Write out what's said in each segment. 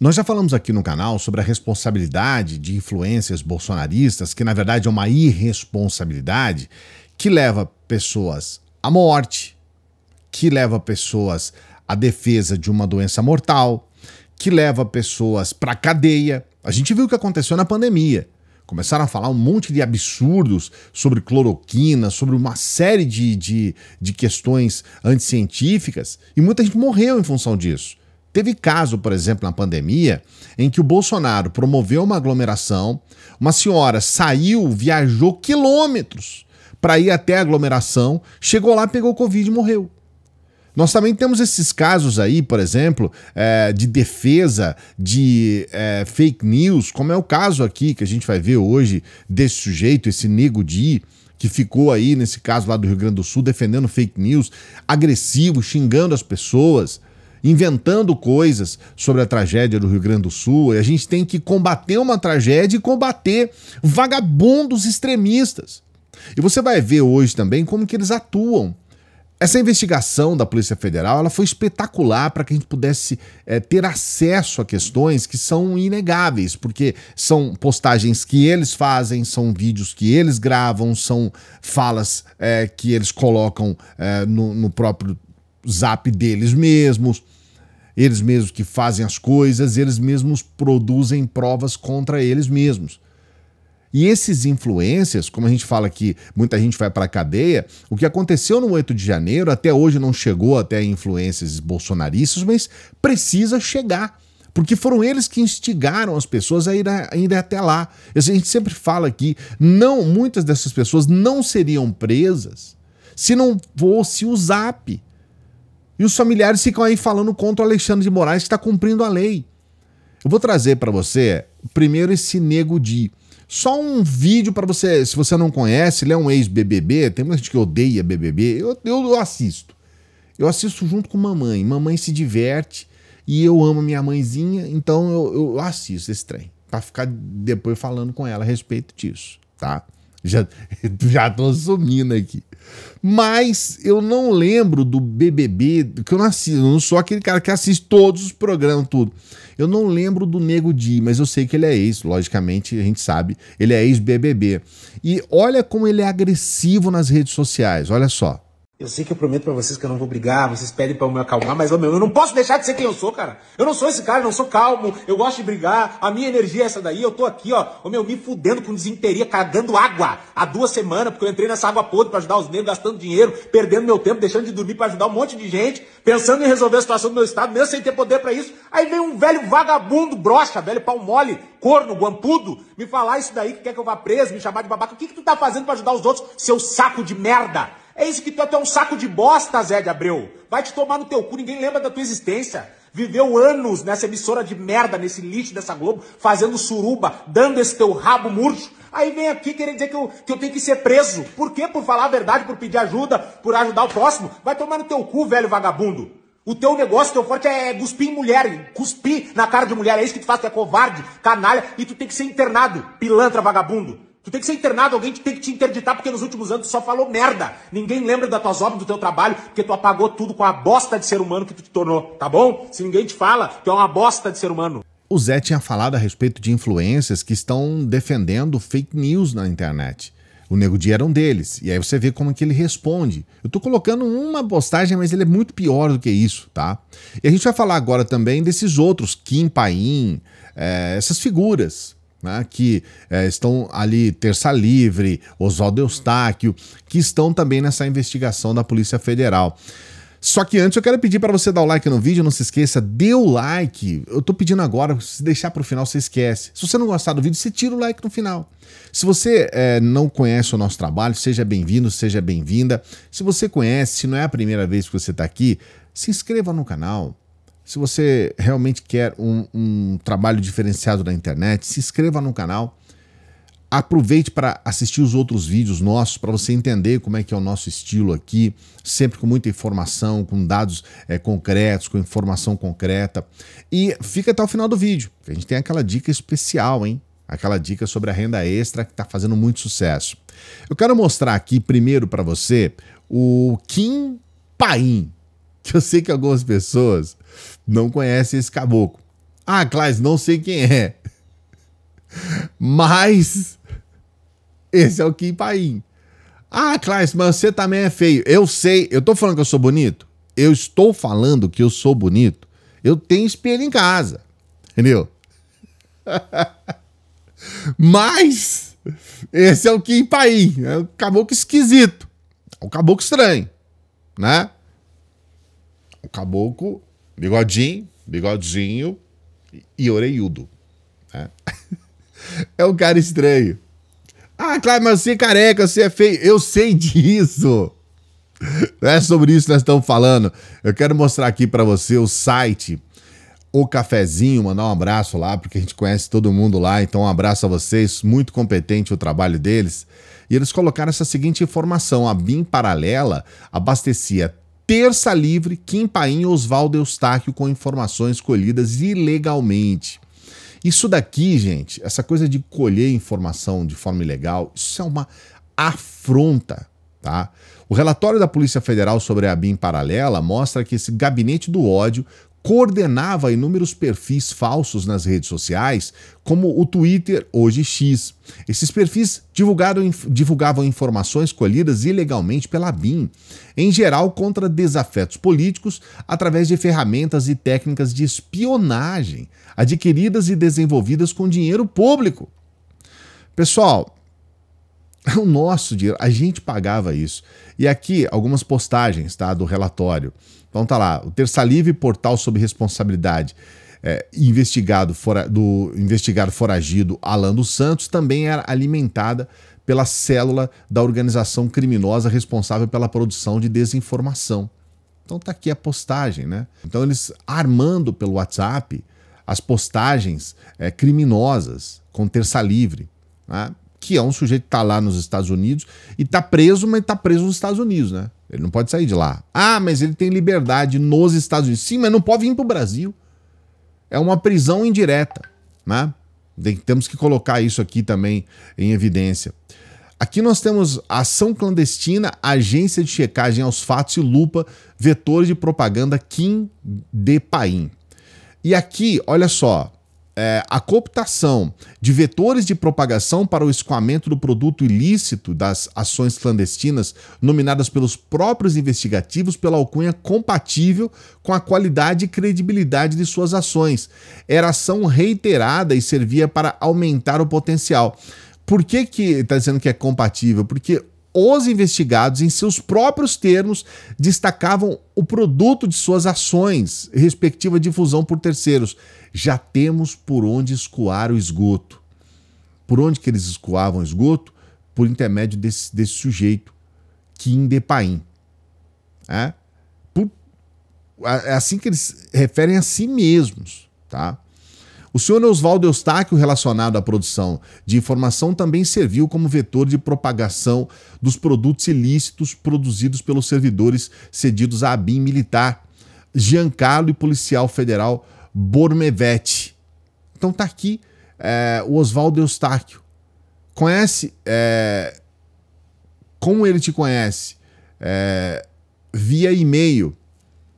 Nós já falamos aqui no canal sobre a responsabilidade de influências bolsonaristas, que na verdade é uma irresponsabilidade que leva pessoas à morte, que leva pessoas à defesa de uma doença mortal, que leva pessoas para cadeia. A gente viu o que aconteceu na pandemia. Começaram a falar um monte de absurdos sobre cloroquina, sobre uma série de, de, de questões anticientíficas, e muita gente morreu em função disso. Teve caso, por exemplo, na pandemia, em que o Bolsonaro promoveu uma aglomeração, uma senhora saiu, viajou quilômetros para ir até a aglomeração, chegou lá, pegou Covid e morreu. Nós também temos esses casos aí, por exemplo, é, de defesa de é, fake news, como é o caso aqui que a gente vai ver hoje desse sujeito, esse Nego Di, que ficou aí, nesse caso lá do Rio Grande do Sul, defendendo fake news, agressivo, xingando as pessoas inventando coisas sobre a tragédia do Rio Grande do Sul. E a gente tem que combater uma tragédia e combater vagabundos extremistas. E você vai ver hoje também como que eles atuam. Essa investigação da Polícia Federal ela foi espetacular para que a gente pudesse é, ter acesso a questões que são inegáveis, porque são postagens que eles fazem, são vídeos que eles gravam, são falas é, que eles colocam é, no, no próprio zap deles mesmos, eles mesmos que fazem as coisas, eles mesmos produzem provas contra eles mesmos. E esses influências, como a gente fala que muita gente vai para a cadeia, o que aconteceu no 8 de janeiro até hoje não chegou até influências bolsonaristas, mas precisa chegar. Porque foram eles que instigaram as pessoas a ir ainda até lá. A gente sempre fala que não, muitas dessas pessoas não seriam presas se não fosse o Zap. E os familiares ficam aí falando contra o Alexandre de Moraes que está cumprindo a lei. Eu vou trazer para você primeiro esse Nego de Só um vídeo para você, se você não conhece, ele é um ex-BBB, tem muita gente que odeia BBB, eu, eu, eu assisto. Eu assisto junto com mamãe, mamãe se diverte e eu amo minha mãezinha, então eu, eu assisto esse trem, para ficar depois falando com ela a respeito disso, tá? Já, já tô assumindo aqui. Mas eu não lembro do BBB, que eu não assisto, eu não sou aquele cara que assiste todos os programas, tudo. Eu não lembro do Nego Di, mas eu sei que ele é ex, logicamente, a gente sabe, ele é ex-BBB. E olha como ele é agressivo nas redes sociais, olha só. Eu sei que eu prometo para vocês que eu não vou brigar, vocês pedem para eu me acalmar, mas meu, eu não posso deixar de ser quem eu sou, cara. Eu não sou esse cara, eu não sou calmo, eu gosto de brigar, a minha energia é essa daí, eu tô aqui, ó, ô meu, me fudendo com desinteria, cagando água há duas semanas, porque eu entrei nessa água podre para ajudar os negros, gastando dinheiro, perdendo meu tempo, deixando de dormir para ajudar um monte de gente, pensando em resolver a situação do meu estado, mesmo sem ter poder para isso. Aí vem um velho vagabundo, brocha, velho pau mole, corno, guampudo, me falar isso daí, que quer que eu vá preso, me chamar de babaca. O que que tu tá fazendo para ajudar os outros, seu saco de merda? É isso que tu é, tu é um saco de bosta, Zé de Abreu. Vai te tomar no teu cu, ninguém lembra da tua existência. Viveu anos nessa emissora de merda, nesse lixo dessa Globo, fazendo suruba, dando esse teu rabo murcho. Aí vem aqui querer dizer que eu, que eu tenho que ser preso. Por quê? Por falar a verdade, por pedir ajuda, por ajudar o próximo. Vai tomar no teu cu, velho vagabundo. O teu negócio, teu forte é cuspir em mulher, cuspir na cara de mulher. É isso que tu faz, tu é covarde, canalha, e tu tem que ser internado, pilantra, vagabundo. Tu tem que ser internado, alguém tem que te interditar, porque nos últimos anos tu só falou merda. Ninguém lembra das tuas obras, do teu trabalho, porque tu apagou tudo com a bosta de ser humano que tu te tornou, tá bom? Se ninguém te fala, tu é uma bosta de ser humano. O Zé tinha falado a respeito de influências que estão defendendo fake news na internet. O Nego Di era um deles. E aí você vê como é que ele responde. Eu tô colocando uma postagem, mas ele é muito pior do que isso, tá? E a gente vai falar agora também desses outros, Kim Paim, é, essas figuras né, que é, estão ali, Terça Livre, Oswaldo Eustáquio, que estão também nessa investigação da Polícia Federal. Só que antes eu quero pedir para você dar o like no vídeo, não se esqueça, dê o like. Eu estou pedindo agora, se deixar para o final você esquece. Se você não gostar do vídeo, você tira o like no final. Se você é, não conhece o nosso trabalho, seja bem-vindo, seja bem-vinda. Se você conhece, se não é a primeira vez que você está aqui, se inscreva no canal se você realmente quer um, um trabalho diferenciado na internet, se inscreva no canal. Aproveite para assistir os outros vídeos nossos para você entender como é que é o nosso estilo aqui, sempre com muita informação, com dados é, concretos, com informação concreta. E fica até o final do vídeo, que a gente tem aquela dica especial, hein? Aquela dica sobre a renda extra que está fazendo muito sucesso. Eu quero mostrar aqui primeiro para você o Kim Paim que eu sei que algumas pessoas não conhecem esse caboclo. Ah, Klaes, não sei quem é. Mas esse é o Kim Paim. Ah, Klaes, mas você também é feio. Eu sei, eu tô falando que eu sou bonito? Eu estou falando que eu sou bonito. Eu tenho espelho em casa. Entendeu? mas esse é o Kim Paim. É um caboclo esquisito. É um caboclo estranho. Né? o caboclo, bigodinho, bigodinho e oreiudo. Né? é um cara estranho. Ah, claro, mas você é careca, você é feio. Eu sei disso. Não é sobre isso que nós estamos falando. Eu quero mostrar aqui para você o site O Cafezinho, mandar um abraço lá, porque a gente conhece todo mundo lá. Então, um abraço a vocês. Muito competente o trabalho deles. E eles colocaram essa seguinte informação: a BIM paralela abastecia Terça Livre, Kim Paim e Oswaldo Eustáquio com informações colhidas ilegalmente. Isso daqui, gente, essa coisa de colher informação de forma ilegal, isso é uma afronta, tá? O relatório da Polícia Federal sobre a BIM paralela mostra que esse gabinete do ódio coordenava inúmeros perfis falsos nas redes sociais, como o Twitter, hoje X. Esses perfis divulgaram, divulgavam informações colhidas ilegalmente pela BIM, em geral contra desafetos políticos, através de ferramentas e técnicas de espionagem adquiridas e desenvolvidas com dinheiro público. Pessoal, o nosso dinheiro, a gente pagava isso. E aqui algumas postagens tá, do relatório. Então tá lá, o Terça Livre, portal sobre responsabilidade. É, investigado, fora, do investigado foragido Alan dos Santos também era alimentada pela célula da organização criminosa responsável pela produção de desinformação. Então tá aqui a postagem, né? Então eles armando pelo WhatsApp as postagens é, criminosas com terça livre, né? que é um sujeito que tá lá nos Estados Unidos e tá preso, mas tá preso nos Estados Unidos, né? Ele não pode sair de lá. Ah, mas ele tem liberdade nos Estados Unidos. Sim, mas não pode vir para o Brasil. É uma prisão indireta, né? Temos que colocar isso aqui também em evidência. Aqui nós temos ação clandestina, agência de checagem aos fatos e lupa, vetores de propaganda Kim de Paim. E aqui, olha só, é, a cooptação de vetores de propagação para o escoamento do produto ilícito das ações clandestinas, nominadas pelos próprios investigativos pela alcunha compatível com a qualidade e credibilidade de suas ações. Era ação reiterada e servia para aumentar o potencial. Por que está dizendo que é compatível? Porque os investigados, em seus próprios termos, destacavam o produto de suas ações, respectiva difusão por terceiros. Já temos por onde escoar o esgoto. Por onde que eles escoavam o esgoto? Por intermédio desse, desse sujeito, Kim De É? Por, é assim que eles referem a si mesmos, tá? O senhor Oswaldo Eustáquio, relacionado à produção de informação, também serviu como vetor de propagação dos produtos ilícitos produzidos pelos servidores cedidos à ABIM militar, Giancarlo e policial federal Bormevete. Então tá aqui é, o Oswaldo Eustáquio. Conhece? É, como ele te conhece? É, via e-mail.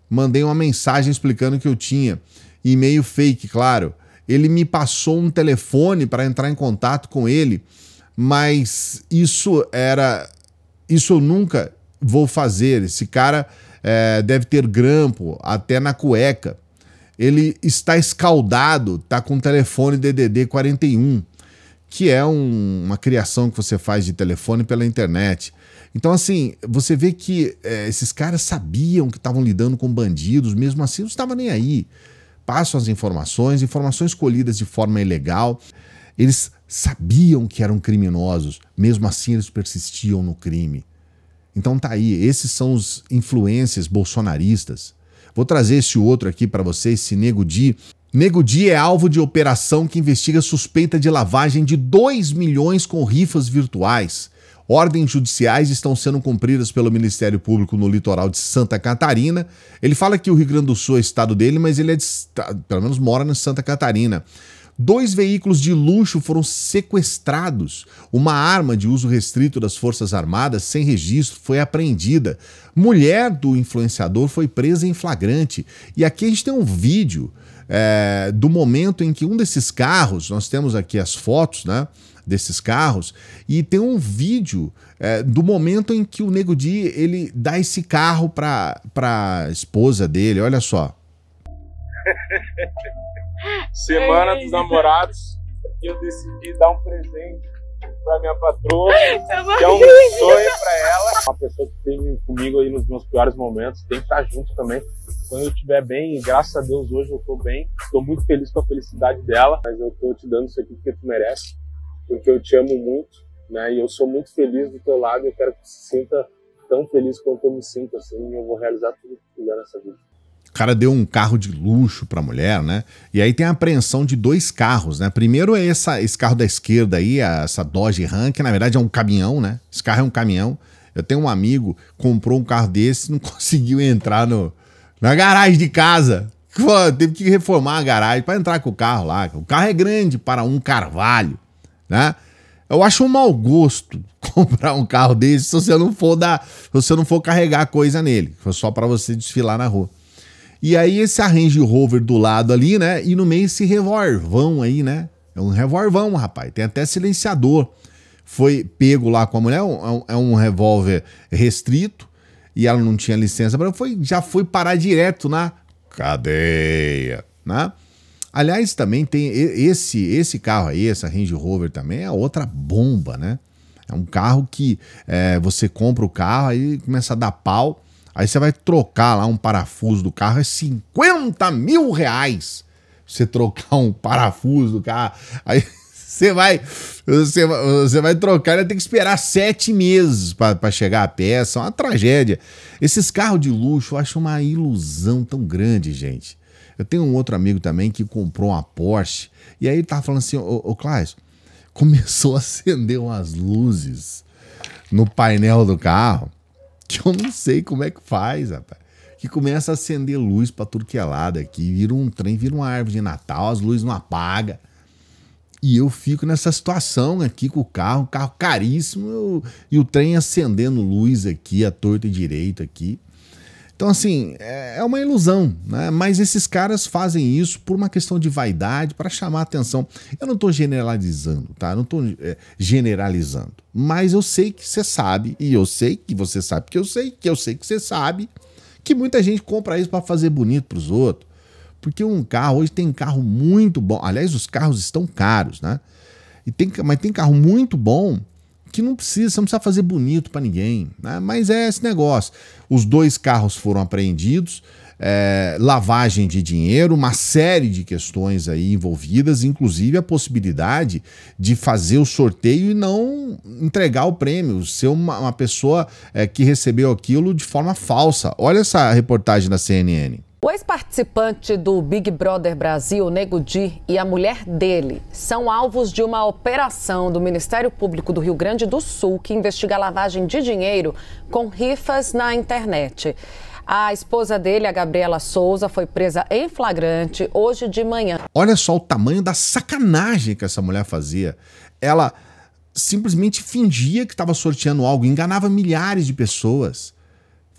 Mandei uma mensagem explicando que eu tinha e-mail fake, claro ele me passou um telefone para entrar em contato com ele, mas isso era. Isso eu nunca vou fazer. Esse cara é, deve ter grampo até na cueca. Ele está escaldado, tá com o telefone DDD 41, que é um, uma criação que você faz de telefone pela internet. Então, assim, você vê que é, esses caras sabiam que estavam lidando com bandidos, mesmo assim, não estava nem aí passam as informações, informações colhidas de forma ilegal. Eles sabiam que eram criminosos, mesmo assim eles persistiam no crime. Então tá aí, esses são os influências bolsonaristas. Vou trazer esse outro aqui para vocês, esse Nego Di. Nego Di é alvo de operação que investiga suspeita de lavagem de 2 milhões com rifas virtuais. Ordens judiciais estão sendo cumpridas pelo Ministério Público no litoral de Santa Catarina. Ele fala que o Rio Grande do Sul é estado dele, mas ele é de, pelo menos mora na Santa Catarina. Dois veículos de luxo foram sequestrados. Uma arma de uso restrito das Forças Armadas sem registro foi apreendida. Mulher do influenciador foi presa em flagrante. E aqui a gente tem um vídeo é, do momento em que um desses carros, nós temos aqui as fotos, né? desses carros e tem um vídeo é, do momento em que o Nego Di ele dá esse carro para para esposa dele olha só Semana dos Namorados. E eu decidi dar um presente pra minha patroa, que é um sonho pra ela. Uma pessoa que tem comigo aí nos meus piores momentos, tem que estar junto também. Quando eu estiver bem, e graças a Deus hoje eu tô bem, tô muito feliz com a felicidade dela, mas eu tô te dando isso aqui porque tu merece, porque eu te amo muito, né? E eu sou muito feliz do teu lado e eu quero que tu se sinta tão feliz quanto eu me sinto, assim, e eu vou realizar tudo que tu quiser nessa vida. O cara deu um carro de luxo para a mulher, né? E aí tem a apreensão de dois carros, né? Primeiro é essa, esse carro da esquerda aí, essa Dodge Ram, que na verdade é um caminhão, né? Esse carro é um caminhão. Eu tenho um amigo comprou um carro desse, não conseguiu entrar no, na garagem de casa. Pô, teve que reformar a garagem para entrar com o carro lá. O carro é grande para um carvalho, né? Eu acho um mau gosto comprar um carro desse se você não for dar, se você não for carregar coisa nele, Foi só para você desfilar na rua. E aí esse Range Rover do lado ali, né? E no meio esse revolvão aí, né? É um revolvão, rapaz. Tem até silenciador. Foi pego lá com a mulher, é um, é revólver restrito e ela não tinha licença para foi já foi parar direto na cadeia, né? Aliás, também tem esse esse carro aí, essa Range Rover também é outra bomba, né? É um carro que é, você compra o carro aí começa a dar pau Aí você vai trocar lá um parafuso do carro, é 50 mil reais. Você trocar um parafuso do carro. Aí você vai, você, você vai trocar, ele né? tem que esperar sete meses para chegar a peça. É uma tragédia. Esses carros de luxo eu acho uma ilusão tão grande, gente. Eu tenho um outro amigo também que comprou uma Porsche. E aí ele tava falando assim, ô, ô Cláudio, começou a acender umas luzes no painel do carro que eu não sei como é que faz, rapaz. Que começa a acender luz pra tudo que é lado aqui, vira um trem, vira uma árvore de Natal, as luzes não apagam. E eu fico nessa situação aqui com o carro, um carro caríssimo, eu, e o trem acendendo luz aqui, à torta e direito aqui. Então, assim, é, é uma ilusão, né? Mas esses caras fazem isso por uma questão de vaidade, para chamar atenção. Eu não estou generalizando, tá? Eu não estou é, generalizando. Mas eu sei que você sabe, e eu sei que você sabe que eu sei, que eu sei que você sabe, que muita gente compra isso para fazer bonito para os outros. Porque um carro, hoje tem carro muito bom. Aliás, os carros estão caros, né? E tem, mas tem carro muito bom que não precisa, você não precisa fazer bonito para ninguém, né? mas é esse negócio. Os dois carros foram apreendidos, é, lavagem de dinheiro, uma série de questões aí envolvidas, inclusive a possibilidade de fazer o sorteio e não entregar o prêmio, ser uma, uma pessoa é, que recebeu aquilo de forma falsa. Olha essa reportagem da CNN. O ex-participante do Big Brother Brasil, Nego Di, e a mulher dele são alvos de uma operação do Ministério Público do Rio Grande do Sul que investiga a lavagem de dinheiro com rifas na internet. A esposa dele, a Gabriela Souza, foi presa em flagrante hoje de manhã. Olha só o tamanho da sacanagem que essa mulher fazia. Ela simplesmente fingia que estava sorteando algo, enganava milhares de pessoas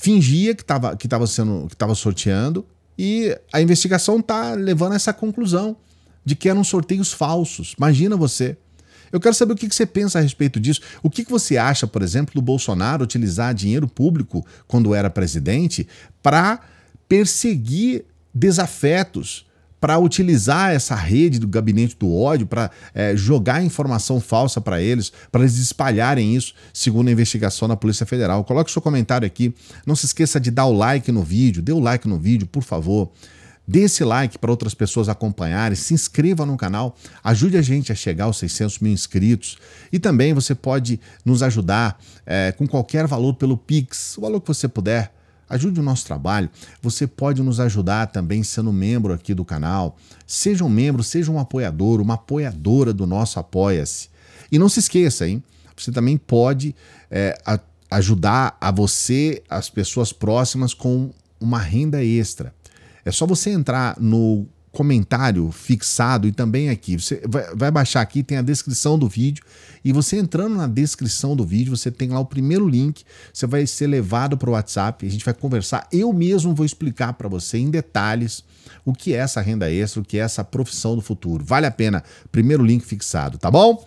fingia que estava que tava sendo que estava sorteando e a investigação está levando a essa conclusão de que eram sorteios falsos. Imagina você. Eu quero saber o que, que você pensa a respeito disso. O que, que você acha, por exemplo, do Bolsonaro utilizar dinheiro público quando era presidente para perseguir desafetos para utilizar essa rede do gabinete do ódio para é, jogar informação falsa para eles, para eles espalharem isso, segundo a investigação na Polícia Federal. Coloque seu comentário aqui. Não se esqueça de dar o like no vídeo, dê o like no vídeo, por favor. Dê esse like para outras pessoas acompanharem, se inscreva no canal, ajude a gente a chegar aos 600 mil inscritos. E também você pode nos ajudar é, com qualquer valor pelo Pix, o valor que você puder Ajude o nosso trabalho. Você pode nos ajudar também sendo membro aqui do canal. Seja um membro, seja um apoiador, uma apoiadora do nosso Apoia-se. E não se esqueça, hein? Você também pode é, a, ajudar a você, as pessoas próximas, com uma renda extra. É só você entrar no comentário fixado e também aqui. Você vai, vai, baixar aqui, tem a descrição do vídeo. E você entrando na descrição do vídeo, você tem lá o primeiro link. Você vai ser levado para o WhatsApp. A gente vai conversar. Eu mesmo vou explicar para você em detalhes o que é essa renda extra, o que é essa profissão do futuro. Vale a pena. Primeiro link fixado, tá bom?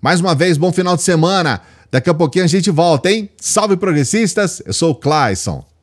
Mais uma vez, bom final de semana. Daqui a pouquinho a gente volta, hein? Salve progressistas, eu sou o Clayson.